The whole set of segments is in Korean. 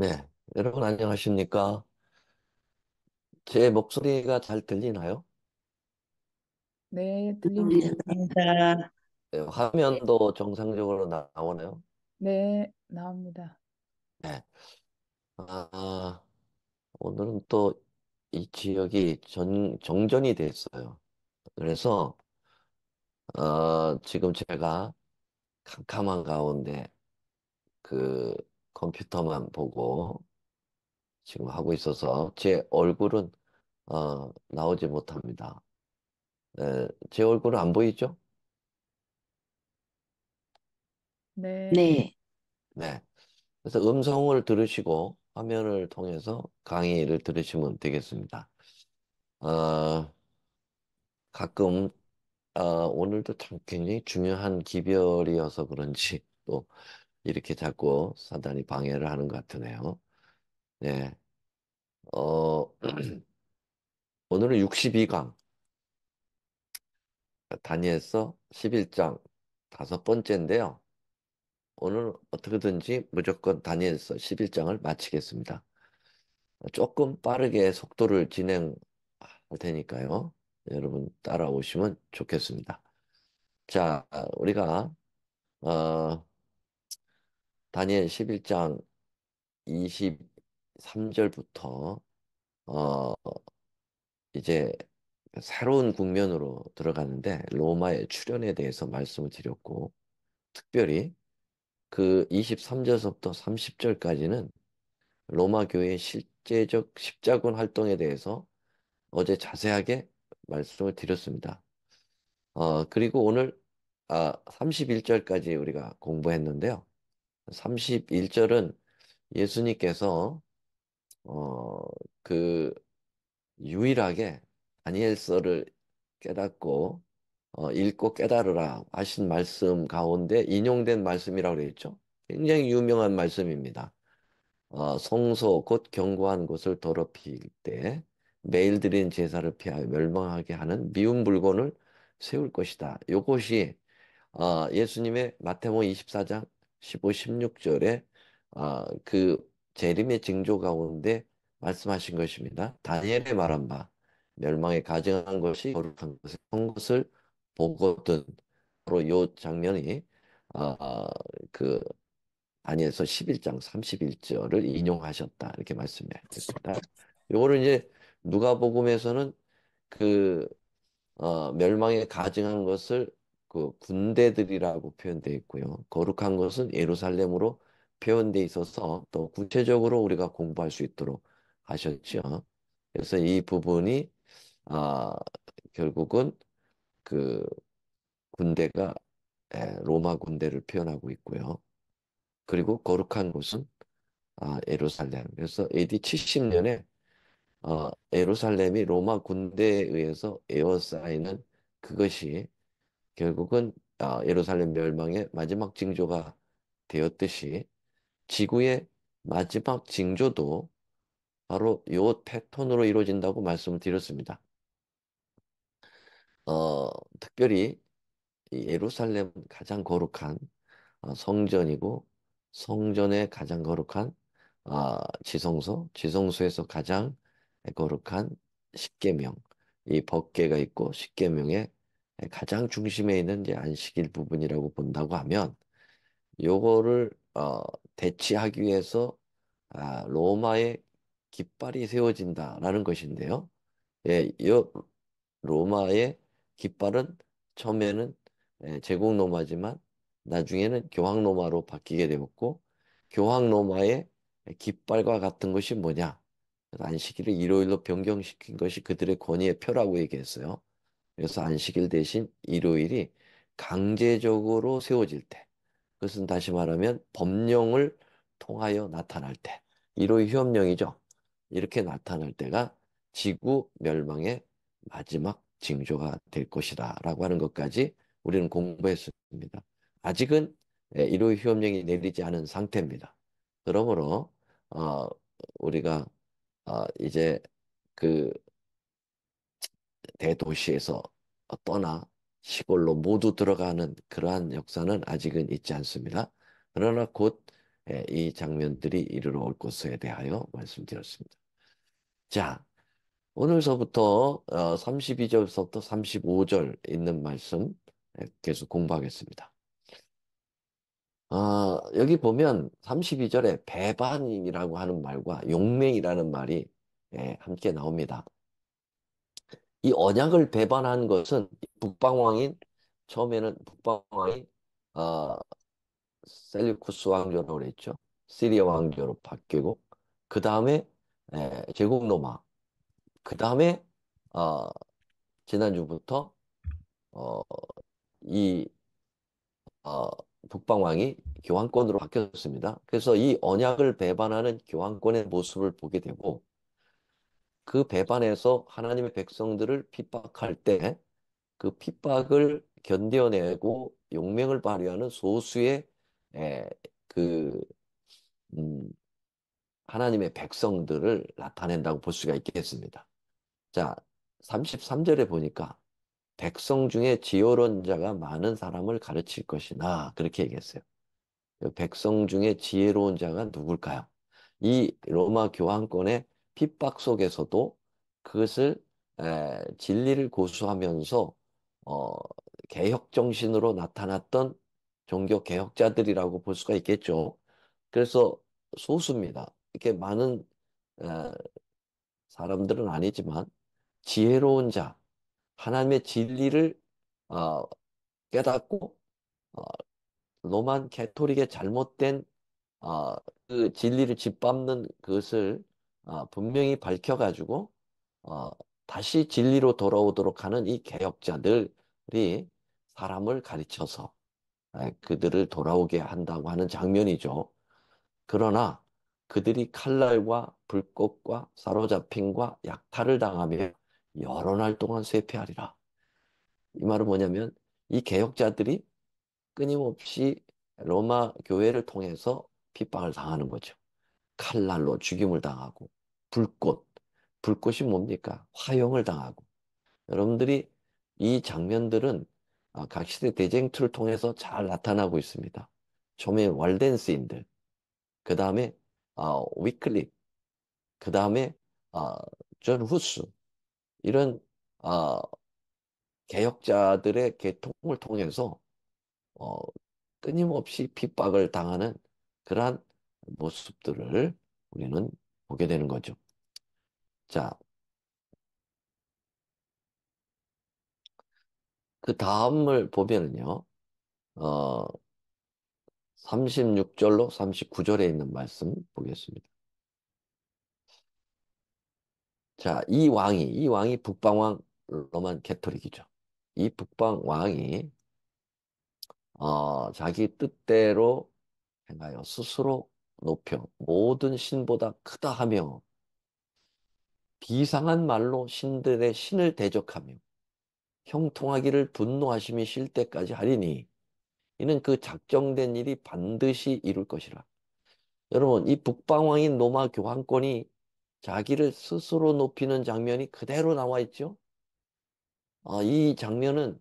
네, 여러분 안녕하십니까? 제 목소리가 잘 들리나요? 네, 들립니다. 감사합니다. 네, 화면도 정상적으로 나오나요? 네, 나옵니다. 네. 아, 오늘은 또 이 지역이 전, 정전이 됐어요. 그래서 어, 지금 제가 캄캄한 가운데 그 컴퓨터만 보고 지금 하고 있어서 제 얼굴은 어, 나오지 못합니다. 에, 네, 제 얼굴은 안 보이죠? 네. 네. 네. 그래서 음성을 들으시고 화면을 통해서 강의를 들으시면 되겠습니다. 어, 가끔 아, 오늘도 참 굉장히 중요한 기별이어서 그런지 또 이렇게 자꾸 사단이 방해를 하는 것 같으네요. 네. 어, 오늘은 62강. 다니엘서 11장 다섯 번째인데요. 오늘 어떻게든지 무조건 다니엘서 11장을 마치겠습니다. 조금 빠르게 속도를 진행할 테니까요. 여러분 따라오시면 좋겠습니다. 자, 우리가 어, 다니엘 11장 23절부터 어 이제 새로운 국면으로 들어가는데 로마의 출현에 대해서 말씀을 드렸고 특별히 그 23절서부터 30절까지는 로마 교회의 실제적 십자군 활동에 대해서 어제 자세하게 말씀을 드렸습니다. 어, 그리고 오늘 아, 31절까지 우리가 공부했는데요. 31절은 예수님께서 어, 그 유일하게 다니엘서를 깨닫고 어, 읽고 깨달으라 하신 말씀 가운데 인용된 말씀이라고 그랬죠 굉장히 유명한 말씀입니다. 어, 성소 곧 경고한 곳을 더럽힐 때 매일 드린 제사를 피하여 멸망하게 하는 미운 물건을 세울 것이다. 이것이 어, 예수님의 마태모 24장 15, 16절에 아, 그 재림의 징조 가운데 말씀하신 것입니다. 다니엘의 말한 바 멸망에 가증한 것이 거룩한 것을 한 것을 보거든 바로 요 장면이 아, 그 다니엘서 11장 31절을 인용하셨다 이렇게 말씀했습니다. 요거를 이제 누가복음에서는 그 어, 멸망에 가증한 것을 그 군대들이라고 표현되어 있고요. 거룩한 것은 예루살렘으로 표현되어 있어서 또 구체적으로 우리가 공부할 수 있도록 하셨죠. 그래서 이 부분이 아, 결국은 그 군대가 에, 예, 로마 군대를 표현하고 있고요. 그리고 거룩한 곳은 아, 예루살렘. 그래서 AD 70년에 어, 예루살렘이 로마 군대에 의해서 에어사이는 그것이 결국은 아, 예루살렘 멸망의 마지막 징조가 되었듯이 지구의 마지막 징조도 바로 요 패턴으로 이루어진다고 말씀을 드렸습니다. 어, 특별히 예루살렘 가장 거룩한 어, 성전이고 성전의 가장 거룩한 아, 지성소, 지성소에서 가장 거룩한 십계명, 이 법계가 있고 십계명의 가장 중심에 있는 이제 안식일 부분이라고 본다고 하면 요거를 어, 대치하기 위해서 아, 로마의 깃발이 세워진다라는 것인데요. 예, 요 로마의 깃발은 처음에는 예, 제국 로마지만 나중에는 교황 로마로 바뀌게 되었고 교황 로마의 깃발과 같은 것이 뭐냐? 안식일을 일요일로 변경시킨 것이 그들의 권위의 표라고 얘기했어요. 그래서 안식일 대신 일요일이 강제적으로 세워질 때, 그것은 다시 말하면 법령을 통하여 나타날 때, 일요일 휴업령이죠. 이렇게 나타날 때가 지구 멸망의 마지막 징조가 될 것이다 라고 하는 것까지 우리는 공부했습니다. 아직은 예, 일요일 휴업령이 내리지 않은 상태입니다. 그러므로 어, 우리가 어, 이제 그 대도시에서 떠나 시골로 모두 들어가는 그러한 역사는 아직은 있지 않습니다. 그러나 곧이 예, 장면들이 이르러 올 것에 대하여 말씀드렸습니다. 자, 오늘서부터 32절부터 어, 35절 있는 말씀 예, 계속 공부하겠습니다. 어, 여기 보면 32절에 배반이라고 하는 말과 용맹이라는 말이 예, 함께 나옵니다. 이 언약을 배반한 것은 북방왕인 처음에는 북방왕이 어, 셀리쿠스 왕조로 그랬죠. 시리아 왕조로 바뀌고 그 다음에 예, 제국 로마 그 다음에 어, 지난주부터 어, 이 어, 북방왕이 교황권으로 바뀌었습니다. 그래서 이 언약을 배반하는 교황권의 모습을 보게 되고 그 배반에서 하나님의 백성들을 핍박할 때 그 핍박을 견뎌내고 용맹을 발휘하는 소수의 에, 그 음, 하나님의 백성들을 나타낸다고 볼 수가 있겠습니다. 자, 33절에 보니까 백성 중에 지혜론자가 많은 사람을 가르칠 것이나 그렇게 얘기했어요. 그 백성 중에 지혜로운 자가 누굴까요? 이 로마 교황권의 핍박 속에서도 그것을 에, 진리를 고수하면서 어, 개혁 정신으로 나타났던 종교 개혁자들이라고 볼 수가 있겠죠. 그래서 소수입니다. 이렇게 많은 에, 사람들은 아니지만 지혜로운 자, 하나님의 진리를 어, 깨닫고 어, 로만 캐토릭의 잘못된 어, 그 진리를 짓밟는 그것을 어, 분명히 밝혀가지고 어, 다시 진리로 돌아오도록 하는 이 개혁자들이 사람을 가르쳐서 그들을 돌아오게 한다고 하는 장면이죠. 그러나 그들이 칼날과 불꽃과 사로잡힘과 약탈을 당하며 여러 날 동안 쇠퇴하리라. 이 말은 뭐냐면 이 개혁자들이 끊임없이 로마 교회를 통해서 핍박을 당하는 거죠. 칼날로 죽임을 당하고 불꽃. 불꽃이 뭡니까? 화형을 당하고. 여러분들이 이 장면들은 아, 각 시대 대쟁투를 통해서 잘 나타나고 있습니다. 처음에 월덴스인들, 그 다음에 어, 아, 위클립, 그 다음에 어, 아, 존 후스 이런 어, 개혁자들의 개통을 통해서 어, 끊임없이 핍박을 당하는 그러한 모습들을 우리는 보게 되는 거죠. 자, 그 다음을 보면은요, 어, 36절로 39절에 있는 말씀 보겠습니다. 자, 이 왕이, 이 왕이 북방왕 로만 캐토릭이죠. 이 북방왕이, 어, 자기 뜻대로 행하여 스스로 높여 모든 신보다 크다 하며 비상한 말로 신들의 신을 대적하며 형통하기를 분노하심이 쉴 때까지 하리니 이는 그 작정된 일이 반드시 이룰 것이라. 여러분 이 북방왕인 로마 교황권이 자기를 스스로 높이는 장면이 그대로 나와 있죠. 아, 이 장면은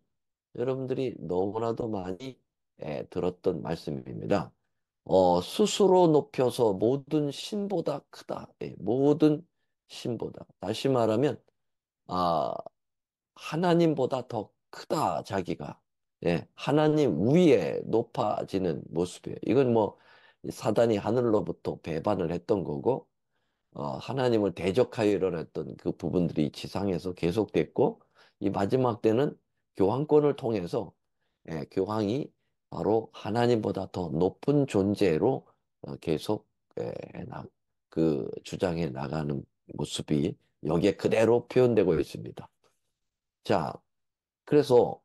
여러분들이 너무나도 많이 예, 들었던 말씀입니다. 어, 스스로 높여서 모든 신보다 크다. 예, 모든 신보다. 다시 말하면, 아, 하나님보다 더 크다, 자기가. 예, 하나님 위에 높아지는 모습이에요. 이건 뭐, 사단이 하늘로부터 배반을 했던 거고, 어, 하나님을 대적하여 일어났던 그 부분들이 지상에서 계속됐고, 이 마지막 때는 교황권을 통해서 예, 교황이 바로 하나님보다 더 높은 존재로 어, 계속 예, 그 주장해 나가는 모습이 여기에 그대로 표현되고 있습니다. 자, 그래서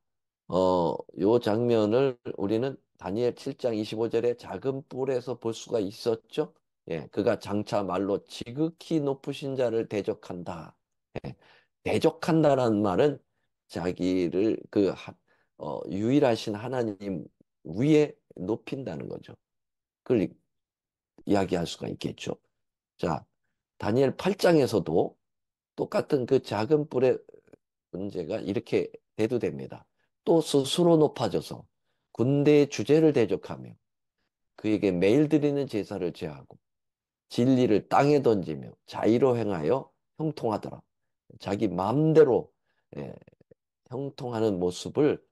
어, 요 장면을 우리는 다니엘 7장 25절에 작은 뿔에서 볼 수가 있었죠. 예, 그가 장차 말로 지극히 높으신 자를 대적한다. 예, 대적한다라는 말은 자기를 그 어, 유일하신 하나님 위에 높인다는 거죠. 그걸 이야기할 수가 있겠죠. 자, 다니엘 8장에서도 똑같은 그 작은 뿔의 문제가 이렇게 대두됩니다. 또 스스로 높아져서 군대의 주제를 대적하며 그에게 매일 드리는 제사를 제하고 진리를 땅에 던지며 자의로 행하여 형통하더라. 자기 마음대로 예, 형통하는 모습을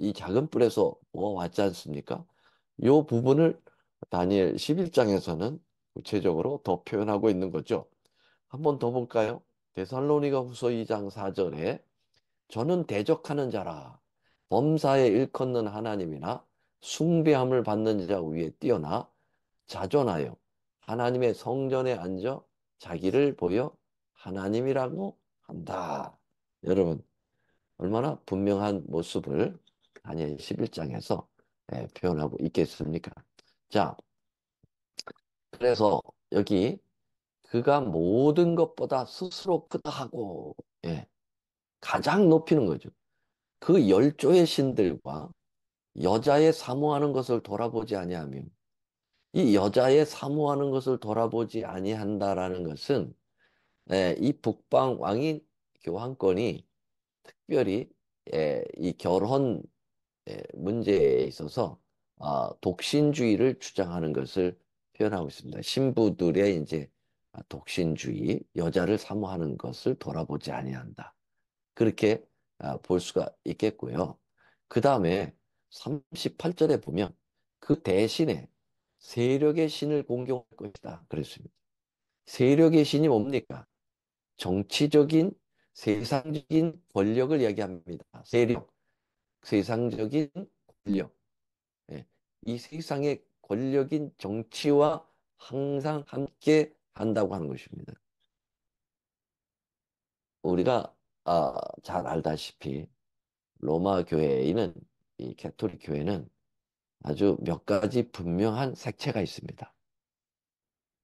이 작은 뿔에서 뭐가 왔지 않습니까? 이 부분을 다니엘 11장에서는 구체적으로 더 표현하고 있는 거죠. 한번더 볼까요? 데살로니가 후서 2장 4절에 저는 대적하는 자라 범사에 일컫는 하나님이나 숭배함을 받는 자 위에 뛰어나 자존하여 하나님의 성전에 앉아 자기를 보여 하나님이라고 한다. 여러분 얼마나 분명한 모습을 다니엘 11장에서 예, 표현하고 있겠습니까? 자, 그래서 여기 그가 모든 것보다 스스로 크다 하고 예, 가장 높이는 거죠. 그 열조의 신들과 여자의 사모하는 것을 돌아보지 아니하며 이 여자의 사모하는 것을 돌아보지 아니한다라는 것은 예, 이 북방 왕인 교황권이 특별히 예, 이 결혼 예, 문제에 있어서 아, 독신주의를 주장하는 것을 표현하고 있습니다. 신부들의 이제 아, 독신주의, 여자를 사모하는 것을 돌아보지 아니한다. 그렇게 아, 볼 수가 있겠고요. 그 다음에 38절에 보면 그 대신에 세력의 신을 공경할 것이다. 그랬습니다. 세력의 신이 뭡니까? 정치적인 세상적인 권력을 이야기합니다. 세력, 세상적인 권력, 예, 이 세상의 권력인 정치와 항상 함께 한다고 하는 것입니다. 우리가 아, 잘 알다시피 로마 교회에는 이 캐토릭 교회는 아주 몇 가지 분명한 색채가 있습니다.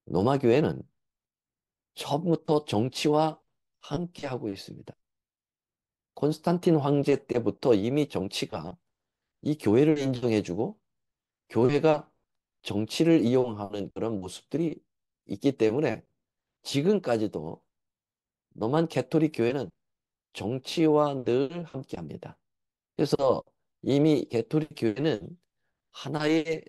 로마 교회는 처음부터 정치와 함께 하고 있습니다. 콘스탄틴 황제 때부터 이미 정치가 이 교회를 인정해주고 교회가 정치를 이용하는 그런 모습들이 있기 때문에 지금까지도 너만 캐토릭 교회는 정치와 늘 함께합니다. 그래서 이미 캐토릭 교회는 하나의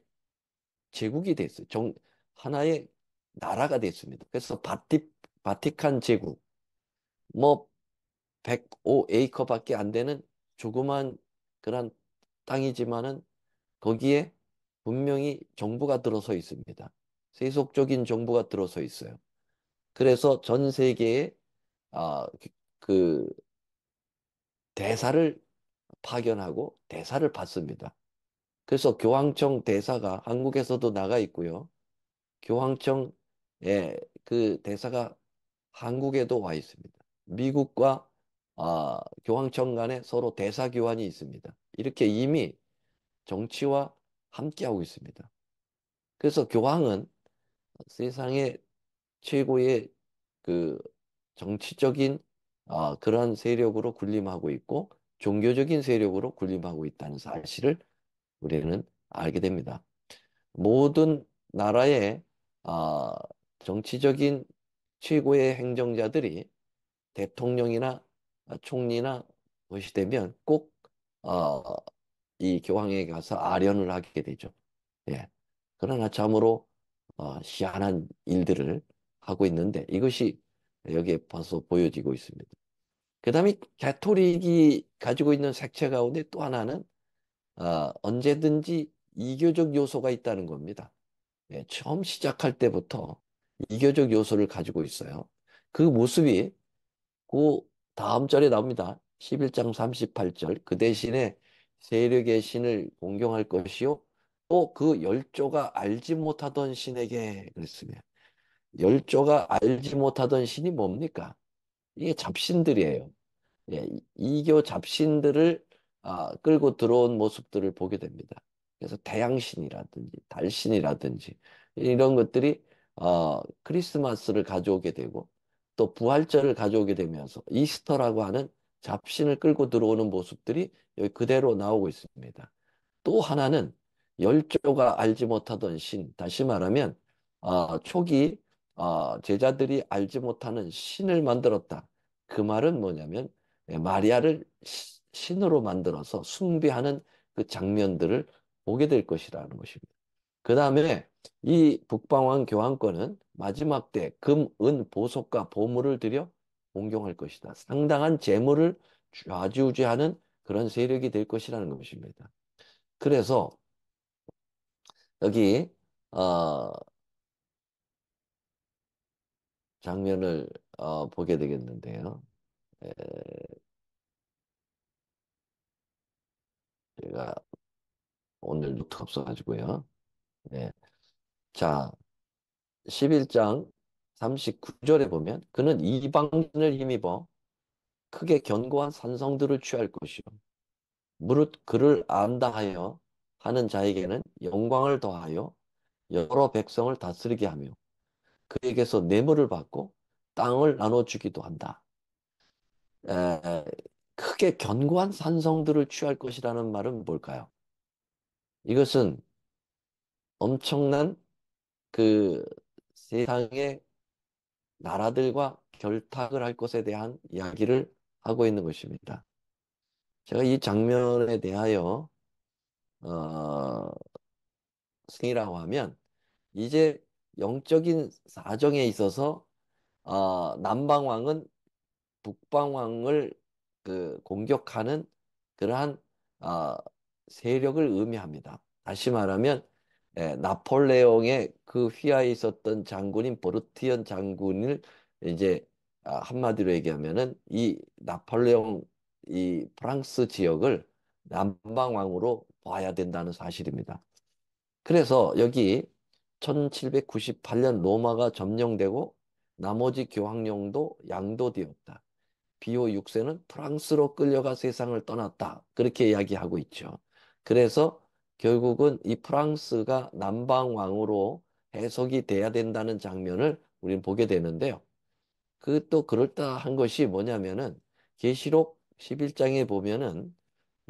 제국이 됐어요. 정, 하나의 나라가 됐습니다. 그래서 바티, 바티칸 제국, 뭐 105에이커밖에 안 되는 조그만 그런 땅이지만은 거기에 분명히 정부가 들어서 있습니다. 세속적인 정부가 들어서 있어요. 그래서 전 세계에 아, 그, 그 대사를 파견하고 대사를 받습니다. 그래서 교황청 대사가 한국에서도 나가 있고요. 교황청의 그 대사가 한국에도 와 있습니다. 미국과 아, 교황청 간에 서로 대사 교환이 있습니다. 이렇게 이미 정치와 함께하고 있습니다. 그래서 교황은 세상의 최고의 그 정치적인 아, 그러한 세력으로 군림하고 있고 종교적인 세력으로 군림하고 있다는 사실을 우리는 알게 됩니다. 모든 나라의 아, 정치적인 최고의 행정자들이 대통령이나 어, 총리나 것이 되면 꼭, 어, 이 교황에 가서 아련을 하게 되죠. 예. 그러나 참으로, 어, 희한한 일들을 하고 있는데 이것이 여기에 벌써 보여지고 있습니다. 그 다음에 개토릭이 가지고 있는 색채 가운데 또 하나는 어, 언제든지 이교적 요소가 있다는 겁니다. 예, 처음 시작할 때부터 이교적 요소를 가지고 있어요. 그 모습이 고 다음 절에 나옵니다. 11장 38절 그 대신에 세력의 신을 공경할 것이요 또 그 열조가 알지 못하던 신에게 그랬으면 열조가 알지 못하던 신이 뭡니까? 이게 잡신들이에요. 예, 이교 잡신들을 아, 끌고 들어온 모습들을 보게 됩니다. 그래서 태양신이라든지 달신이라든지 이런 것들이 어, 크리스마스를 가져오게 되고 또 부활절을 가져오게 되면서 이스터라고 하는 잡신을 끌고 들어오는 모습들이 여기 그대로 나오고 있습니다. 또 하나는 열조가 알지 못하던 신, 다시 말하면 어, 초기 어, 제자들이 알지 못하는 신을 만들었다. 그 말은 뭐냐면 예, 마리아를 신으로 만들어서 숭배하는 그 장면들을 보게 될 것이라는 것입니다. 그 다음에 이 북방왕 교황권은 마지막 때 금, 은, 보석과 보물을 들여 공경할 것이다. 상당한 재물을 좌지우지하는 그런 세력이 될 것이라는 것입니다. 그래서 여기 어, 장면을 어, 보게 되겠는데요. 에, 제가 오늘 노트 없어가지고요. 네. 자, 11장 39절에 보면 그는 이방을 힘입어 크게 견고한 산성들을 취할 것이요 무릇 그를 안다 하여 하는 자에게는 영광을 더하여 여러 백성을 다스리게 하며 그에게서 뇌물을 받고 땅을 나눠주기도 한다. 에, 크게 견고한 산성들을 취할 것이라는 말은 뭘까요? 이것은 엄청난 그 세상의 나라들과 결탁을 할 것에 대한 이야기를 하고 있는 것입니다. 제가 이 장면에 대하여 어, 승이라고 하면 이제 영적인 사정에 있어서 어, 남방왕은 북방왕을 그 공격하는 그러한 어, 세력을 의미합니다. 다시 말하면 예, 나폴레옹의 그 휘하에 있었던 장군인 버르티언 장군을 이제 아, 한마디로 얘기하면은 이 나폴레옹 이 프랑스 지역을 남방왕으로 봐야 된다는 사실입니다. 그래서 여기 1798년 로마가 점령되고 나머지 교황령도 양도되었다. 비오 6세는 프랑스로 끌려가 세상을 떠났다. 그렇게 이야기하고 있죠. 그래서 결국은 이 프랑스가 남방왕으로 해석이 돼야 된다는 장면을 우리는 보게 되는데요. 그 또 그럴다한 것이 뭐냐면은 계시록 11장에 보면은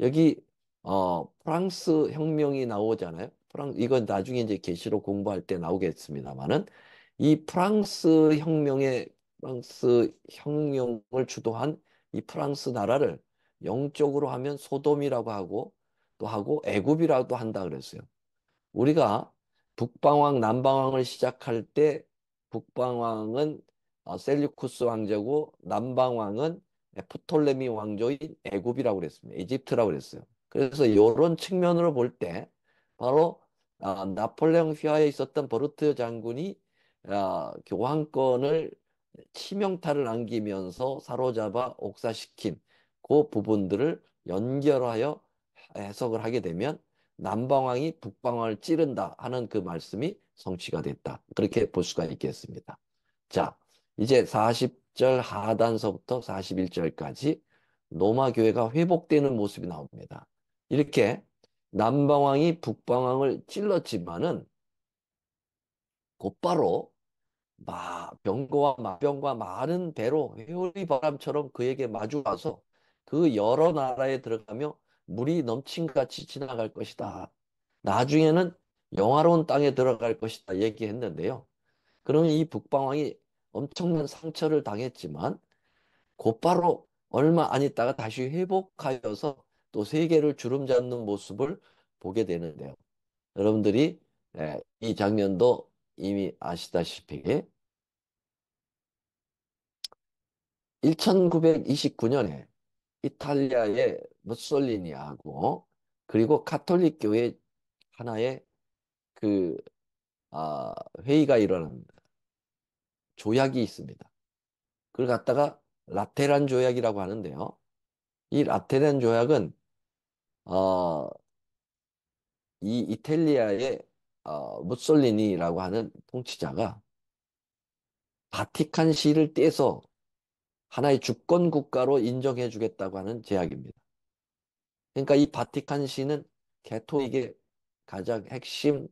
여기 어 프랑스 혁명이 나오잖아요. 프랑 이건 나중에 이제 계시록 공부할 때 나오겠습니다만은 이 프랑스 혁명의 프랑스 혁명을 주도한 이 프랑스 나라를 영적으로 하면 소돔이라고 하고 또 하고 애굽이라도 한다 그랬어요. 우리가 북방왕, 남방왕을 시작할 때 북방왕은 어, 셀류쿠스 왕제고 남방왕은 프톨레미 왕조인 애굽이라고 그랬습니다. 이집트라고 그랬어요. 그래서 이런 측면으로 볼 때 바로 아, 나폴레옹 휘하에 있었던 버르트 장군이 아, 교황권을 치명타를 안기면서 사로잡아 옥사시킨 그 부분들을 연결하여 해석을 하게 되면 남방왕이 북방왕을 찌른다 하는 그 말씀이 성취가 됐다. 그렇게 볼 수가 있겠습니다. 자, 이제 40절 하단서부터 41절까지 노마 교회가 회복되는 모습이 나옵니다. 이렇게 남방왕이 북방왕을 찔렀지만은 곧바로 마, 병과 마병과 많은 배로 회오리 바람처럼 그에게 마주와서 그 여러 나라에 들어가며 물이 넘침같이 지나갈 것이다. 나중에는 영화로운 땅에 들어갈 것이다 얘기했는데요. 그러면 이 북방왕이 엄청난 상처를 당했지만 곧바로 얼마 안 있다가 다시 회복하여서 또 세계를 주름잡는 모습을 보게 되는데요. 여러분들이 예, 이 장면도 이미 아시다시피 1929년에 이탈리아의 무솔리니하고 그리고 카톨릭 교회 하나의 그 아, 회의가 일어납니다. 조약이 있습니다. 그걸 갖다가 라테란 조약이라고 하는데요. 이 라테란 조약은 어, 이 이탈리아의 어, 무솔리니라고 하는 통치자가 바티칸 시를 떼서 하나의 주권 국가로 인정해 주겠다고 하는 제약입니다. 그러니까 이 바티칸 시는 개토익의 가장 핵심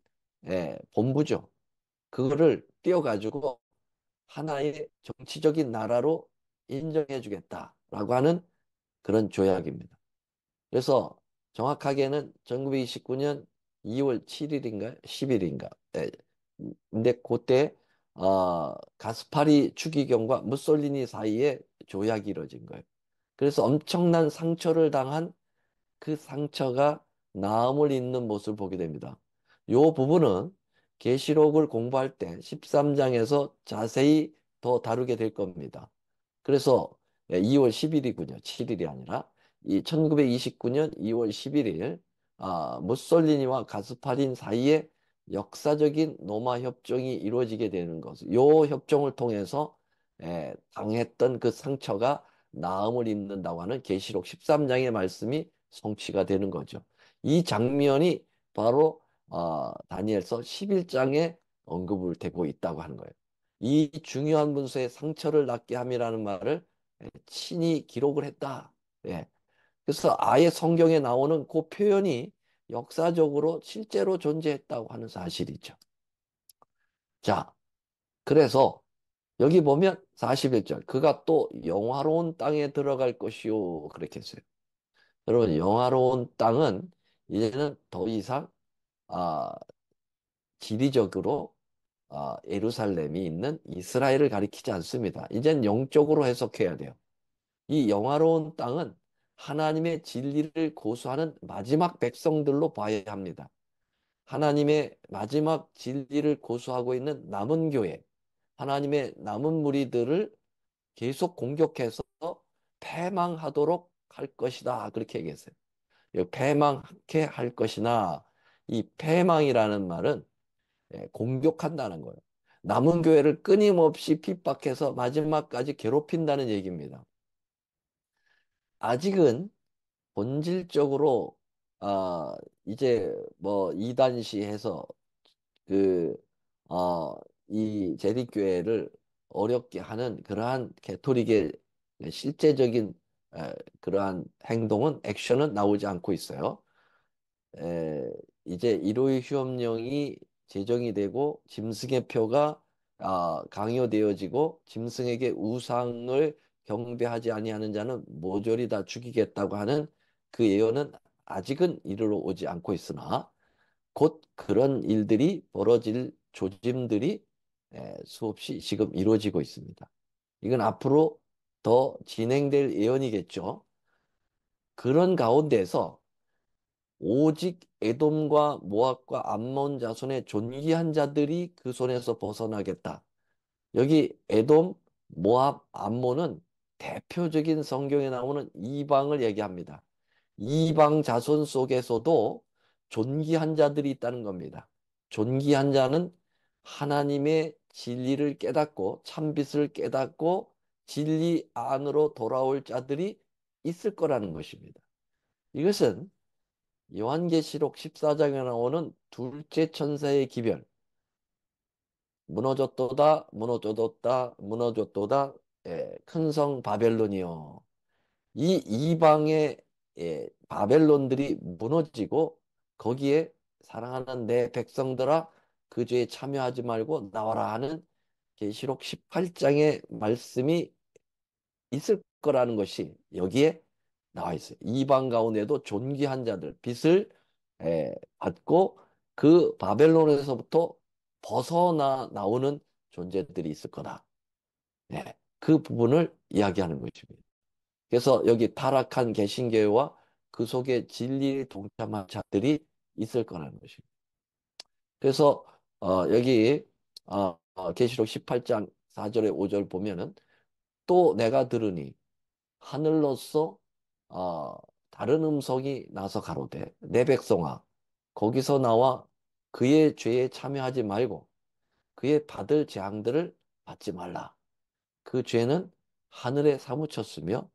예, 본부죠. 그거를 띄워가지고 하나의 정치적인 나라로 인정해 주겠다라고 하는 그런 조약입니다. 그래서 정확하게는 1929년 2월 7일인가 10일인가. 예, 근데 그때 어, 가스파리 추기경과 무솔리니 사이에 조약이 이루어진 거예요. 그래서 엄청난 상처를 당한 그 상처가 나음을 잇는 모습을 보게 됩니다. 요 부분은 계시록을 공부할 때 13장에서 자세히 더 다루게 될 겁니다. 그래서 2월 예, 10일이군요. 7일이 아니라 이 1929년 2월 11일 아, 무솔리니와 가스파린 사이에 역사적인 노마 협정이 이루어지게 되는 것을 요 협정을 통해서 예, 당했던 그 상처가 나음을 입는다고 하는 계시록 13장의 말씀이 성취가 되는 거죠. 이 장면이 바로 어, 다니엘서 11장에 언급을 되고 있다고 하는 거예요. 이 중요한 문서에 상처를 낫게 함이라는 말을 예, 친히 기록을 했다. 예. 그래서 아예 성경에 나오는 그 표현이 역사적으로 실제로 존재했다고 하는 사실이죠. 자, 그래서 여기 보면 41절 그가 또 영화로운 땅에 들어갈 것이요 그렇게 했어요. 여러분 영화로운 땅은 이제는 더 이상 아, 지리적으로 아, 예루살렘이 있는 이스라엘을 가리키지 않습니다. 이젠 영적으로 해석해야 돼요. 이 영화로운 땅은 하나님의 진리를 고수하는 마지막 백성들로 봐야 합니다. 하나님의 마지막 진리를 고수하고 있는 남은 교회, 하나님의 남은 무리들을 계속 공격해서 패망하도록 할 것이다. 그렇게 얘기했어요. 패망하게 할 것이나 이 패망이라는 말은 예, 공격한다는 거예요. 남은 교회를 끊임없이 핍박해서 마지막까지 괴롭힌다는 얘기입니다. 아직은 본질적으로 아 이제 뭐 이단시해서 그어이 제립교회를 어렵게 하는 그러한 가톨릭의 실제적인 그러한 행동은 액션은 나오지 않고 있어요. 에, 이제 일호의 휴업령이 제정이 되고 짐승의 표가 아, 강요되어지고 짐승에게 우상을 경배하지 아니하는 자는 모조리 다 죽이겠다고 하는 그 예언은 아직은 이르러 오지 않고 있으나 곧 그런 일들이 벌어질 조짐들이 예, 수없이 지금 이루어지고 있습니다. 이건 앞으로 더 진행될 예언이겠죠. 그런 가운데서 오직 에돔과 모압과 암몬 자손의 존귀한 자들이 그 손에서 벗어나겠다. 여기 에돔, 모압, 암몬은 대표적인 성경에 나오는 이방을 얘기합니다. 이방 자손 속에서도 존귀한 자들이 있다는 겁니다. 존귀한 자는 하나님의 진리를 깨닫고 참빛을 깨닫고 진리 안으로 돌아올 자들이 있을 거라는 것입니다. 이것은 요한계시록 14장에 나오는 둘째 천사의 기별 무너졌도다 무너졌도다 무너졌도다 예, 큰성 바벨론이요. 이 이방의 예, 바벨론들이 무너지고 거기에 사랑하는 내 백성들아 그 죄에 참여하지 말고 나와라 하는 계시록 18장의 말씀이 있을 거라는 것이 여기에 나와 있어요. 이방 가운데도 존귀한 자들 빛을 예, 받고 그 바벨론에서부터 벗어나 나오는 존재들이 있을 거다. 예. 그 부분을 이야기하는 것입니다. 그래서 여기 타락한 개신교와 그 속에 진리에 동참한 자들이 있을 거라는 것입니다. 그래서 어, 여기 어, 어, 계시록 18장 4절에 5절 보면은 또 내가 들으니 하늘로서 어, 다른 음성이 나서 가로되 내 백성아 거기서 나와 그의 죄에 참여하지 말고 그의 받을 재앙들을 받지 말라. 그 죄는 하늘에 사무쳤으며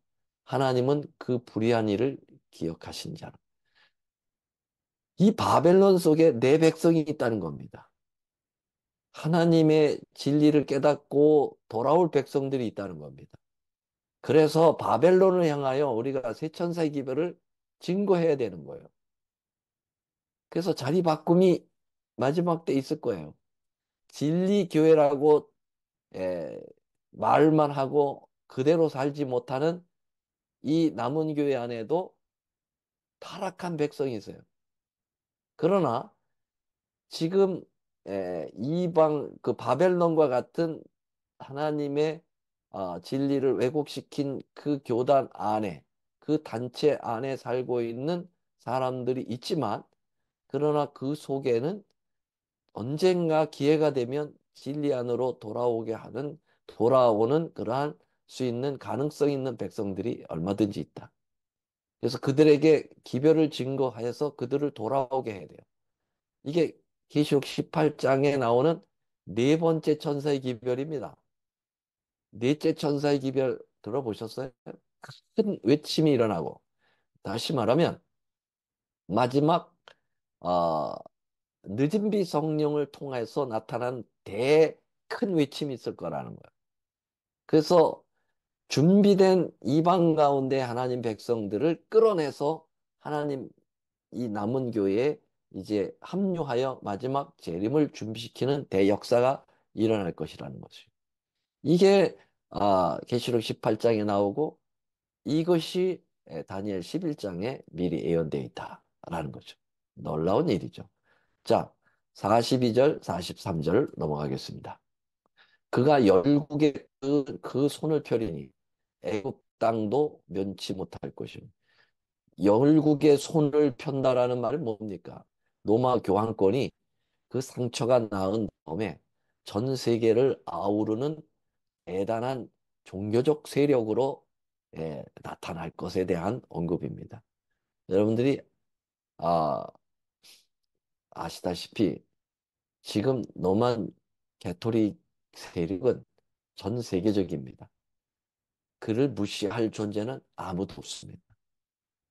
하나님은 그 불의한 일을 기억하신 자라. 이 바벨론 속에 내 백성이 있다는 겁니다. 하나님의 진리를 깨닫고 돌아올 백성들이 있다는 겁니다. 그래서 바벨론을 향하여 우리가 세천사의 기별을 증거해야 되는 거예요. 그래서 자리 바꿈이 마지막 때 있을 거예요. 진리교회라고 예, 말만 하고 그대로 살지 못하는 이 남은 교회 안에도 타락한 백성이 있어요. 그러나 지금 이방 그 바벨론과 같은 하나님의 아, 진리를 왜곡시킨 그 교단 안에 그 단체 안에 살고 있는 사람들이 있지만 그러나 그 속에는 언젠가 기회가 되면 진리 안으로 돌아오게 하는 돌아오는 그러한 수 있는 가능성 있는 백성들이 얼마든지 있다. 그래서 그들에게 기별을 증거하여서 그들을 돌아오게 해야 돼요. 이게 계시록 18장에 나오는 네 번째 천사의 기별입니다. 넷째 천사의 기별 들어보셨어요? 큰 외침이 일어나고 다시 말하면 마지막 어, 늦은 비 성령을 통해서 나타난 대 큰 외침이 있을 거라는 거예요. 그래서 준비된 이방 가운데 하나님 백성들을 끌어내서 하나님 이 남은 교회에 이제 합류하여 마지막 재림을 준비시키는 대역사가 일어날 것이라는 것이죠. 이게 아, 계시록 18장에 나오고 이것이 다니엘 11장에 미리 예언되어 있다라는 거죠. 놀라운 일이죠. 자, 42절, 43절 넘어가겠습니다. 그가 열국의 그, 그 손을 펴리니 애굽 땅도 면치 못할 것이요. 열국의 손을 편다라는 말은 뭡니까? 로마 교황권이 그 상처가 나은 다음에 전 세계를 아우르는 대단한 종교적 세력으로 예, 나타날 것에 대한 언급입니다. 여러분들이 아, 아시다시피 지금 로마 개토리 세력은 전 세계적입니다. 그를 무시할 존재는 아무도 없습니다.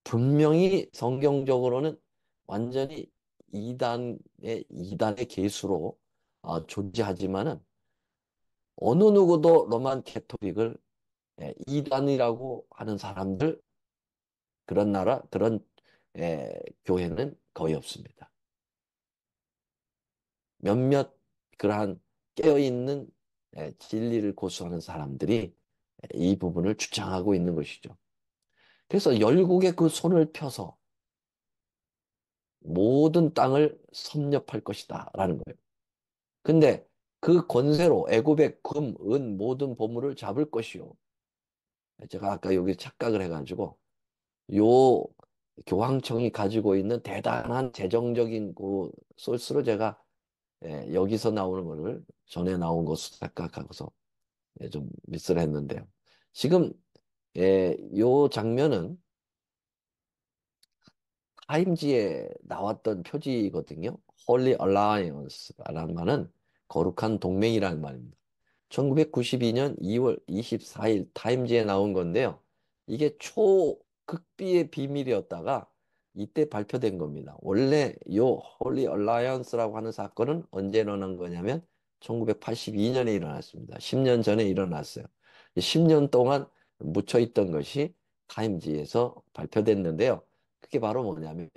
분명히 성경적으로는 완전히 이단의 이단의 계수로 어, 아, 존재하지만은 어느 누구도 로만 캐토릭을 예, 이단이라고 하는 사람들 그런 나라 그런 예, 교회는 거의 없습니다. 몇몇 그러한 깨어있는 예, 진리를 고수하는 사람들이 이 부분을 주장하고 있는 것이죠. 그래서 열국에 그 손을 펴서 모든 땅을 섭렵할 것이다 라는 거예요. 근데 그 권세로 애굽의 금, 은 모든 보물을 잡을 것이요. 제가 아까 여기 착각을 해가지고 요 교황청이 가지고 있는 대단한 재정적인 그 소스로 제가 예, 여기서 나오는 거를 전에 나온 것을 생각하고서 예, 좀 미스를 했는데요. 지금 예, 요 장면은 타임지에 나왔던 표지거든요. Holy Alliance라는 말은 거룩한 동맹이라는 말입니다. 1992년 2월 24일 타임지에 나온 건데요. 이게 초극비의 비밀이었다가 이때 발표된 겁니다. 원래 요 홀리 얼라이언스라고 하는 사건은 언제 일어난 거냐면 1982년에 일어났습니다. 10년 전에 일어났어요. 10년 동안 묻혀있던 것이 타임지에서 발표됐는데요. 그게 바로 뭐냐면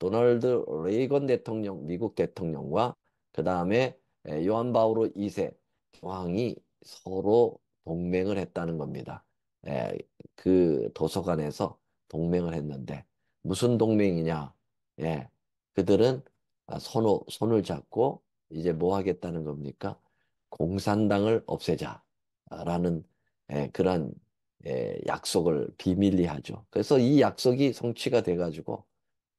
도널드 레이건 대통령, 미국 대통령과 그 다음에 요한 바오로 2세 교황이 서로 동맹을 했다는 겁니다. 그 도서관에서 동맹을 했는데 무슨 동맹이냐? 예. 그들은 손, 아, 손을 잡고 이제 뭐 하겠다는 겁니까? 공산당을 없애자라는 예, 그런 예, 약속을 비밀리 하죠. 그래서 이 약속이 성취가 돼가지고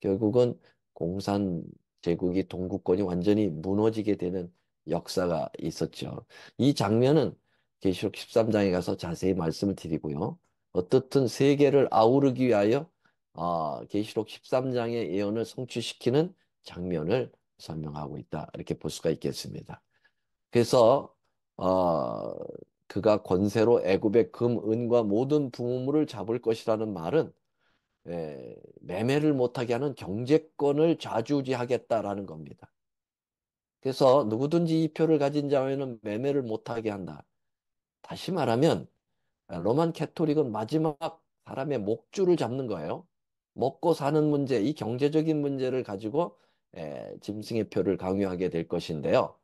결국은 공산 제국이 동구권이 완전히 무너지게 되는 역사가 있었죠. 이 장면은 계시록 13장에 가서 자세히 말씀을 드리고요. 어떻든 세계를 아우르기 위하여 아, 계시록 13장의 예언을 성취시키는 장면을 설명하고 있다. 이렇게 볼 수가 있겠습니다. 그래서 어, 그가 권세로 애굽의 금, 은과 모든 부물을 잡을 것이라는 말은 에, 예, 매매를 못하게 하는 경제권을 좌지우지하겠다라는 겁니다. 그래서 누구든지 이 표를 가진 자에는 매매를 못하게 한다. 다시 말하면 로만 캐토릭은 마지막 사람의 목줄을 잡는 거예요. 먹고 사는 문제, 이 경제적인 문제를 가지고 에, 짐승의 표를 강요하게 될 것인데요.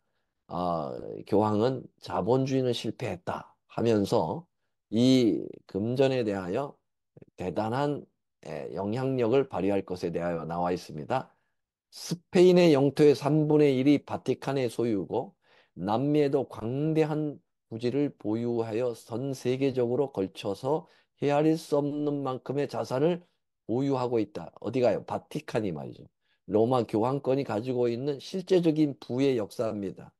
어, 교황은 자본주의는 실패했다 하면서 이 금전에 대하여 대단한 에, 영향력을 발휘할 것에 대하여 나와 있습니다. 스페인의 영토의 3분의 1이 바티칸의 소유고 남미에도 광대한 부지를 보유하여 전 세계적으로 걸쳐서 헤아릴 수 없는 만큼의 자산을 보유하고 있다. 어디 가요? 바티칸이 말이죠. 로마 교황권이 가지고 있는 실제적인 부의 역사입니다.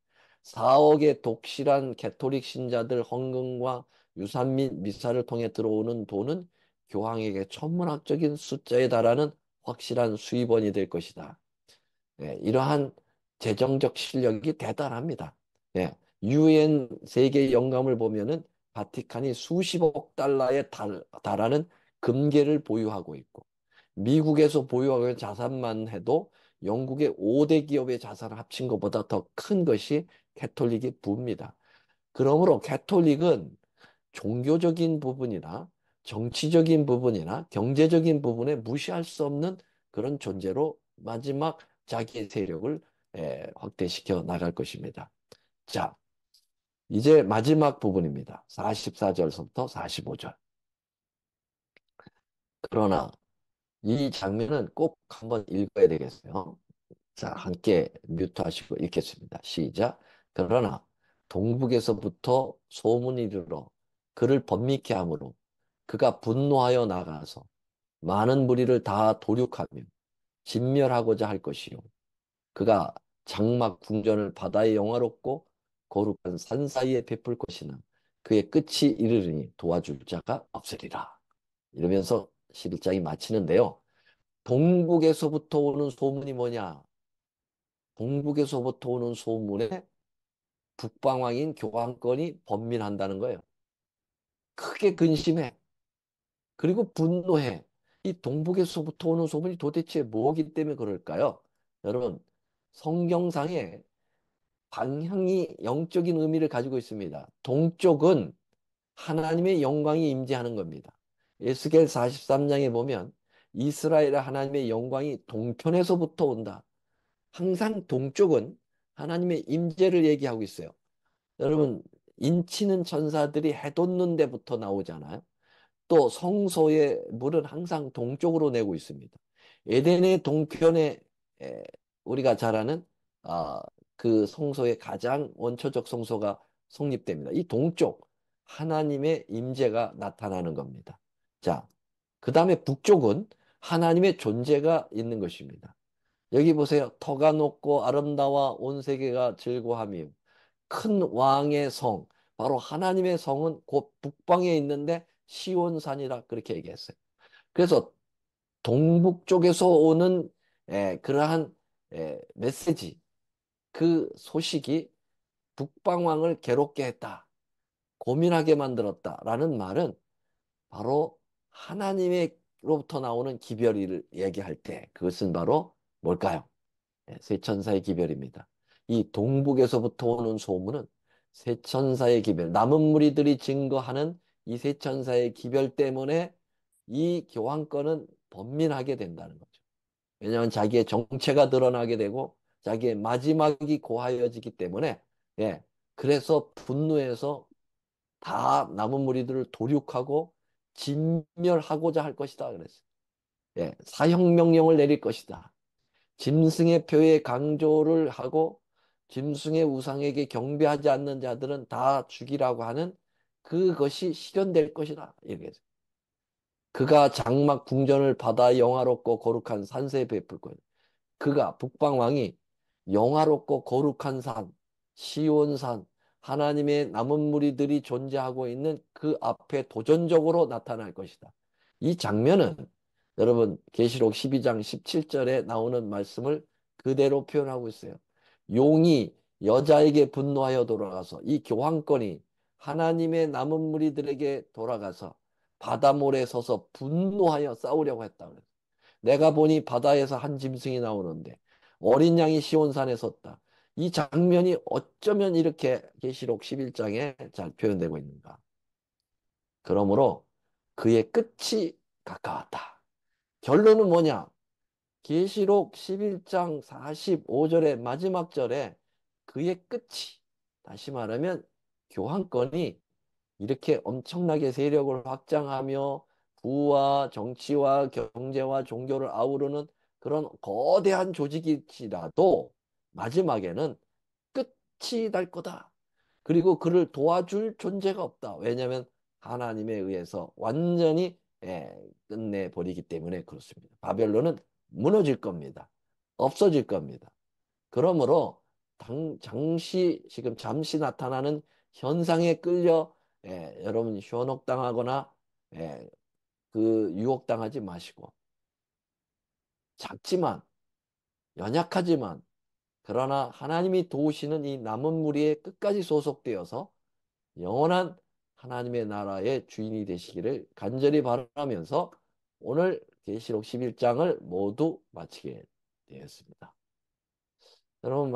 4억의 독실한 개토릭 신자들 헌금과 유산 및 미사를 통해 들어오는 돈은 교황에게 천문학적인 숫자에 달하는 확실한 수입원이 될 것이다. 예, 이러한 재정적 실력이 대단합니다. 예, 유엔 세계 영감을 보면은 바티칸이 수십억 달러에 달, 달하는 금계를 보유하고 있고 미국에서 보유하고 있는 자산만 해도 영국의 5대 기업의 자산을 합친 것보다 더 큰 것이 캐톨릭의 부입니다. 그러므로 캐톨릭은 종교적인 부분이나 정치적인 부분이나 경제적인 부분에 무시할 수 없는 그런 존재로 마지막 자기의 세력을 예, 확대시켜 나갈 것입니다. 자, 이제 마지막 부분입니다. 44절서부터 45절. 그러나 이 장면은 꼭 한번 읽어야 되겠어요. 자, 함께 뮤트하시고 읽겠습니다. 시작. 그러나 동북에서부터 소문이 이르 그를 번미케 함으로 그가 분노하여 나가서 많은 무리를 다 도륙하며 진멸하고자 할 것이요. 그가 장막 궁전을 바다의 영화롭고 거룩한 산 사이에 베풀 것이나 그의 끝이 이르르니 도와줄 자가 없으리라. 이러면서 11장이 마치는데요. 동북에서부터 오는 소문이 뭐냐? 동북에서부터 오는 소문에 북방왕인 교황권이 범민한다는 거예요. 크게 근심해. 그리고 분노해. 이 동북에서부터 오는 소문이 도대체 뭐기 때문에 그럴까요? 여러분, 성경상에 방향이 영적인 의미를 가지고 있습니다. 동쪽은 하나님의 영광이 임재하는 겁니다. 예수겔 43장에 보면 이스라엘 의 하나님의 영광이 동편에서부터 온다. 항상 동쪽은 하나님의 임재를 얘기하고 있어요. 여러분 인치는 천사들이 해돋는 데부터 나오잖아요. 또 성소의 물은 항상 동쪽으로 내고 있습니다. 에덴의 동편에 우리가 잘 아는 아, 그 성소의 가장 원초적 성소가 성립됩니다. 이 동쪽 하나님의 임재가 나타나는 겁니다. 자, 그 다음에 북쪽은 하나님의 존재가 있는 것입니다. 여기 보세요. 터가 높고 아름다워 온 세계가 즐거함이요. 큰 왕의 성, 바로 하나님의 성은 곧 북방에 있는데 시온산이라 그렇게 얘기했어요. 그래서 동북쪽에서 오는 에, 그러한 에, 메시지, 그 소식이 북방왕을 괴롭게 했다, 고민하게 만들었다라는 말은 바로 하나님의로부터 나오는 기별을 얘기할 때 그것은 바로 뭘까요? 세 예, 천사의 기별입니다. 이 동북에서부터 오는 소문은 세 천사의 기별, 남은 무리들이 증거하는 이세 천사의 기별 때문에 이 교황권은 번민하게 된다는 거죠. 왜냐하면 자기의 정체가 드러나게 되고 자기의 마지막이 고하여지기 때문에 예, 그래서 분노해서 다 남은 무리들을 도륙하고 진멸하고자 할 것이다 그랬어요. 예, 사형 명령을 내릴 것이다. 짐승의 표에 강조를 하고 짐승의 우상에게 경배하지 않는 자들은 다 죽이라고 하는 그것이 실현될 것이다. 이렇게 해서. 그가 장막 궁전을 받아 영화롭고 거룩한 산세 베풀 거예요. 그가 북방왕이 영화롭고 거룩한 산, 시온산, 하나님의 남은 무리들이 존재하고 있는 그 앞에 도전적으로 나타날 것이다. 이 장면은 여러분 계시록 12장 17절에 나오는 말씀을 그대로 표현하고 있어요. 용이 여자에게 분노하여 돌아가서 이 교황권이 하나님의 남은 무리들에게 돌아가서 바다모래 서서 분노하여 싸우려고 했다. 내가 보니 바다에서 한 짐승이 나오는데 어린 양이 시온산에 섰다. 이 장면이 어쩌면 이렇게 계시록 11장에 잘 표현되고 있는가. 그러므로 그의 끝이 가까웠다. 결론은 뭐냐? 계시록 11장 45절의 마지막 절에 그의 끝이 다시 말하면 교황권이 이렇게 엄청나게 세력을 확장하며 부와 정치와 경제와 종교를 아우르는 그런 거대한 조직이지라도 마지막에는 끝이 날 거다. 그리고 그를 도와줄 존재가 없다. 왜냐하면 하나님에 의해서 완전히 예, 끝내버리기 때문에 그렇습니다. 바벨론은 무너질 겁니다. 없어질 겁니다. 그러므로 당, 잠시 지금 잠시 나타나는 현상에 끌려 예, 여러분 현혹당하거나 예, 그 유혹당하지 마시고 작지만 연약하지만 그러나 하나님이 도우시는 이 남은 무리에 끝까지 소속되어서 영원한 하나님의 나라의 주인이 되시기를 간절히 바라면서 오늘 계시록 11장을 모두 마치게 되었습니다. 여러분